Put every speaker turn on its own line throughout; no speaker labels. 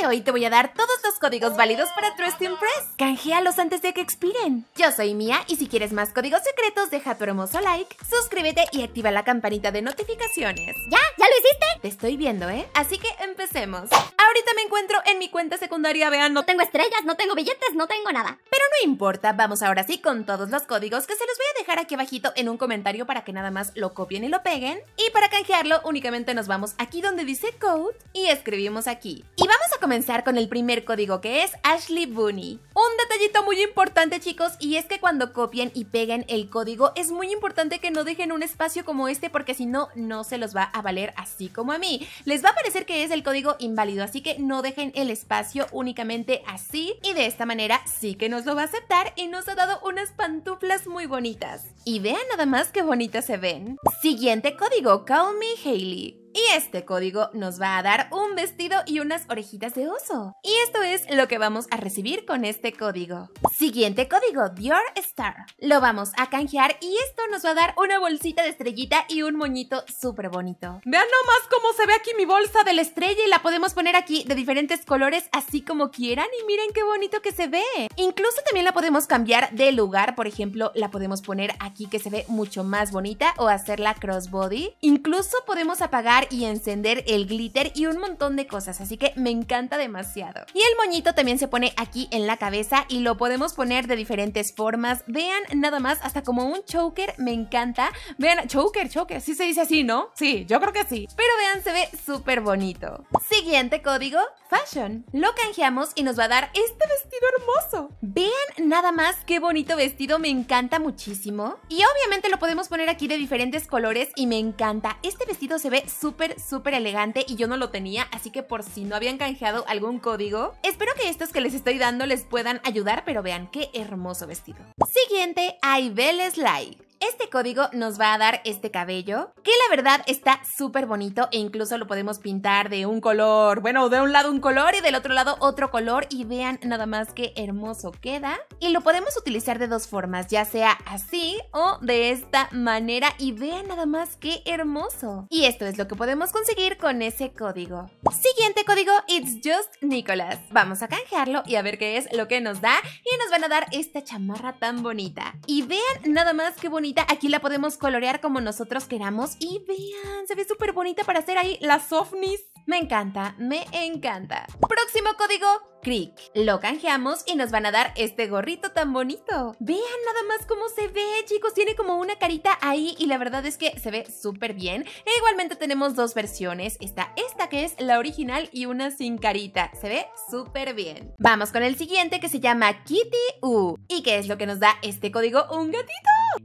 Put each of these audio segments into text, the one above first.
de hoy te voy a dar todos los códigos válidos para Trust Impress. Canjealos antes de que expiren. Yo soy Mía y si quieres más códigos secretos, deja tu hermoso like, suscríbete y activa la campanita de notificaciones. ¿Ya? ¿Ya lo hiciste? Te estoy viendo, ¿eh? Así que empecemos. Ahorita me encuentro en mi cuenta secundaria, vean. No tengo estrellas, no tengo billetes, no tengo nada. Pero no importa, vamos ahora sí con todos los códigos que se los voy a dejar aquí abajito en un comentario para que nada más lo copien y lo peguen. Y para canjearlo únicamente nos vamos aquí donde dice code y escribimos aquí. Y vamos a comenzar con el primer código que es Ashley Bunny. Un detallito muy importante chicos y es que cuando copien y peguen el código es muy importante que no dejen un espacio como este porque si no, no se los va a valer así como a mí. Les va a parecer que es el código inválido, así que no dejen el espacio únicamente así y de esta manera sí que nos lo va a aceptar y nos ha dado unas pantuflas muy bonitas. Y vean nada más qué bonitas se ven. Siguiente código, Call Me Hailey. Y este código nos va a dar un vestido y unas orejitas de oso. Y esto es lo que vamos a recibir con este código. Siguiente código, Dior Star. Lo vamos a canjear y esto nos va a dar una bolsita de estrellita y un moñito súper bonito. Vean nomás cómo se ve aquí mi bolsa de la estrella y la podemos poner aquí de diferentes colores así como quieran y miren qué bonito que se ve. Incluso también la podemos cambiar de lugar, por ejemplo, la podemos poner aquí que se ve mucho más bonita o hacerla crossbody. Incluso podemos apagar y encender el glitter y un montón de cosas, así que me encanta demasiado. Y el moñito también se pone aquí en la cabeza y lo podemos poner de diferentes formas. Vean nada más, hasta como un choker, me encanta. Vean, choker, choker, sí se dice así, ¿no? Sí, yo creo que sí. Pero vean, se ve súper bonito. Siguiente código, fashion. Lo canjeamos y nos va a dar este vestido hermoso. Vean nada más qué bonito vestido, me encanta muchísimo. Y obviamente lo podemos poner aquí de diferentes colores y me encanta. Este vestido se ve súper súper, súper elegante y yo no lo tenía, así que por si no habían canjeado algún código, espero que estos que les estoy dando les puedan ayudar, pero vean qué hermoso vestido. Siguiente, hay Belle Sly. Este código nos va a dar este cabello, que la verdad está súper bonito e incluso lo podemos pintar de un color, bueno, de un lado un color y del otro lado otro color y vean nada más qué hermoso queda. Y lo podemos utilizar de dos formas, ya sea así o de esta manera y vean nada más qué hermoso. Y esto es lo que podemos conseguir con ese código. Siguiente código, It's Just Nicholas. Vamos a canjearlo y a ver qué es lo que nos da y nos van a dar esta chamarra tan bonita. Y vean nada más qué bonito aquí la podemos colorear como nosotros queramos. Y vean, se ve súper bonita para hacer ahí las ovnis. Me encanta, me encanta. Próximo código, Crick. Lo canjeamos y nos van a dar este gorrito tan bonito. Vean nada más cómo se ve, chicos. Tiene como una carita ahí y la verdad es que se ve súper bien. E igualmente tenemos dos versiones. Está esta que es la original y una sin carita. Se ve súper bien. Vamos con el siguiente que se llama Kitty U. ¿Y qué es lo que nos da este código? ¡Un gatito!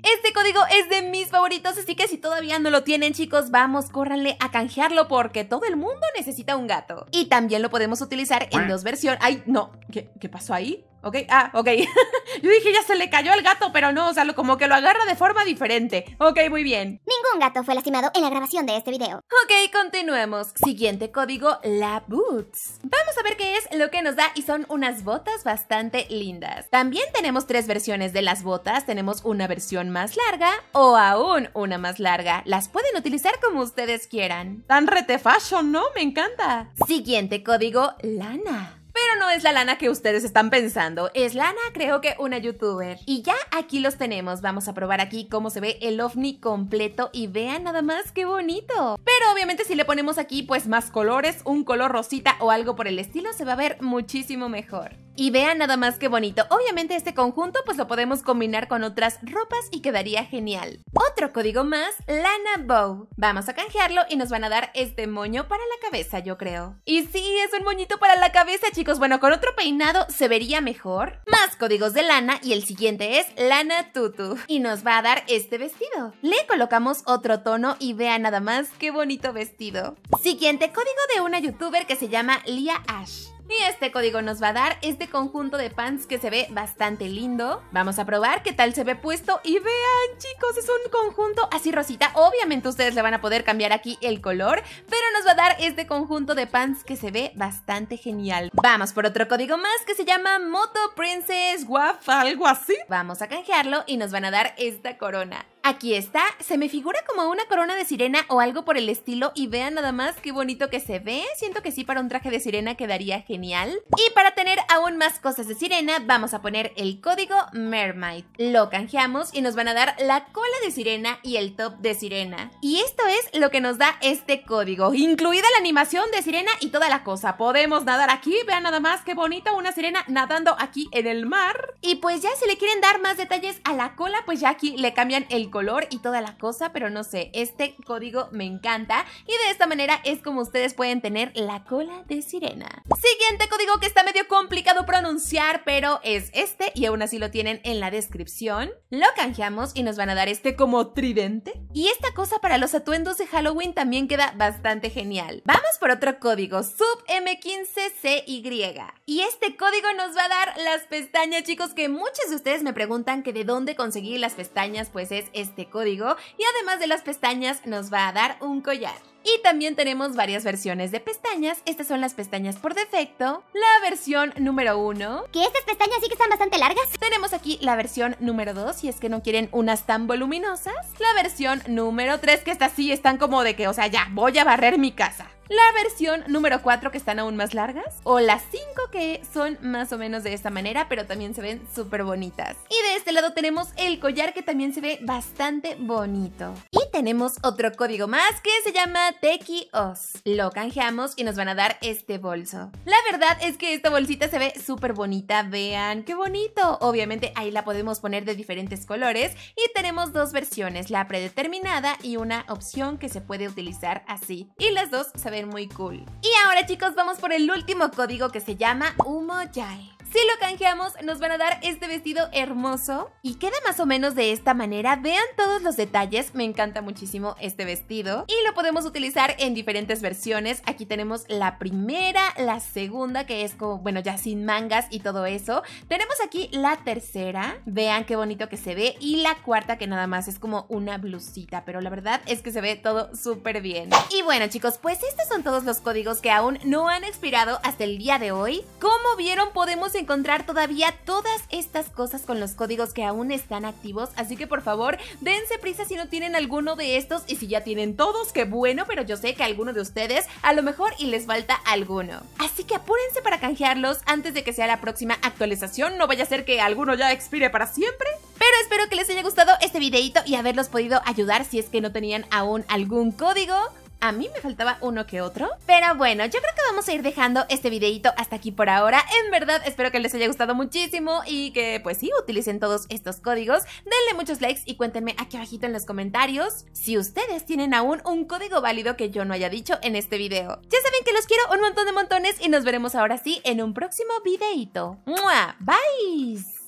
Este código es de mis favoritos, así que si todavía no lo tienen, chicos, vamos, córranle a canjearlo porque todo el mundo necesita un gato. Y también lo podemos utilizar en dos versiones. Ay, no, ¿qué, qué pasó ahí? ¿Ok? Ah, ok. Yo dije, ya se le cayó al gato, pero no, o sea, como que lo agarra de forma diferente. Ok, muy bien. Ningún gato fue lastimado en la grabación de este video. Ok, continuemos. Siguiente código, la boots. Vamos a ver qué es lo que nos da y son unas botas bastante lindas. También tenemos tres versiones de las botas. Tenemos una versión más larga o aún una más larga. Las pueden utilizar como ustedes quieran. Tan rete fashion, ¿no? Me encanta. Siguiente código, lana no es la lana que ustedes están pensando, es lana creo que una youtuber. Y ya aquí los tenemos, vamos a probar aquí cómo se ve el ovni completo y vean nada más qué bonito. Pero obviamente si le ponemos aquí pues más colores, un color rosita o algo por el estilo se va a ver muchísimo mejor. Y vean nada más qué bonito. Obviamente este conjunto pues lo podemos combinar con otras ropas y quedaría genial. Otro código más, Lana Bow. Vamos a canjearlo y nos van a dar este moño para la cabeza, yo creo. Y sí, es un moñito para la cabeza, chicos. Bueno, con otro peinado se vería mejor. Más códigos de lana y el siguiente es Lana Tutu. Y nos va a dar este vestido. Le colocamos otro tono y vean nada más qué bonito vestido. Siguiente código de una youtuber que se llama Lia Ash. Y este código nos va a dar este conjunto de pants que se ve bastante lindo. Vamos a probar qué tal se ve puesto. Y vean, chicos, es un conjunto así rosita. Obviamente ustedes le van a poder cambiar aquí el color, pero nos va a dar este conjunto de pants que se ve bastante genial. Vamos por otro código más que se llama Moto Princess Waff, algo así. Vamos a canjearlo y nos van a dar esta corona. Aquí está, se me figura como una corona de sirena o algo por el estilo y vean nada más qué bonito que se ve, siento que sí para un traje de sirena quedaría genial. Y para tener aún más cosas de sirena vamos a poner el código Mermaid, lo canjeamos y nos van a dar la cola de sirena y el top de sirena. Y esto es lo que nos da este código, incluida la animación de sirena y toda la cosa. Podemos nadar aquí, vean nada más qué bonito una sirena nadando aquí en el mar. Y pues ya si le quieren dar más detalles a la cola, pues ya aquí le cambian el color y toda la cosa, pero no sé, este código me encanta y de esta manera es como ustedes pueden tener la cola de sirena. Siguiente código que está medio complicado pronunciar, pero es este y aún así lo tienen en la descripción. Lo canjeamos y nos van a dar este como tridente. Y esta cosa para los atuendos de Halloween también queda bastante genial. Vamos por otro código, sub m 15 cy Y este código nos va a dar las pestañas, chicos, que muchos de ustedes me preguntan que de dónde conseguir las pestañas, pues es este código y además de las pestañas nos va a dar un collar. Y también tenemos varias versiones de pestañas. Estas son las pestañas por defecto. La versión número 1. Que estas pestañas sí que están bastante largas. Tenemos aquí la versión número 2, si es que no quieren unas tan voluminosas. La versión número 3, que estas sí están como de que, o sea, ya, voy a barrer mi casa la versión número 4 que están aún más largas o las 5 que son más o menos de esta manera pero también se ven súper bonitas. Y de este lado tenemos el collar que también se ve bastante bonito. Y tenemos otro código más que se llama Teki Lo canjeamos y nos van a dar este bolso. La verdad es que esta bolsita se ve súper bonita, vean qué bonito. Obviamente ahí la podemos poner de diferentes colores y tenemos dos versiones, la predeterminada y una opción que se puede utilizar así. Y las dos se ven muy cool. Y ahora chicos, vamos por el último código que se llama Humo si lo canjeamos, nos van a dar este vestido hermoso y queda más o menos de esta manera. Vean todos los detalles, me encanta muchísimo este vestido y lo podemos utilizar en diferentes versiones. Aquí tenemos la primera, la segunda que es como, bueno, ya sin mangas y todo eso. Tenemos aquí la tercera, vean qué bonito que se ve y la cuarta que nada más es como una blusita, pero la verdad es que se ve todo súper bien. Y bueno chicos, pues estos son todos los códigos que aún no han expirado hasta el día de hoy. Como vieron podemos encontrar todavía todas estas cosas con los códigos que aún están activos, así que por favor, dense prisa si no tienen alguno de estos y si ya tienen todos, qué bueno, pero yo sé que alguno de ustedes a lo mejor y les falta alguno. Así que apúrense para canjearlos antes de que sea la próxima actualización, no vaya a ser que alguno ya expire para siempre. Pero espero que les haya gustado este videito y haberlos podido ayudar si es que no tenían aún algún código. A mí me faltaba uno que otro. Pero bueno, yo creo que vamos a ir dejando este videito hasta aquí por ahora. En verdad, espero que les haya gustado muchísimo y que, pues sí, utilicen todos estos códigos. Denle muchos likes y cuéntenme aquí abajito en los comentarios si ustedes tienen aún un código válido que yo no haya dicho en este video. Ya saben que los quiero un montón de montones y nos veremos ahora sí en un próximo videito. ¡Mua! ¡Bye!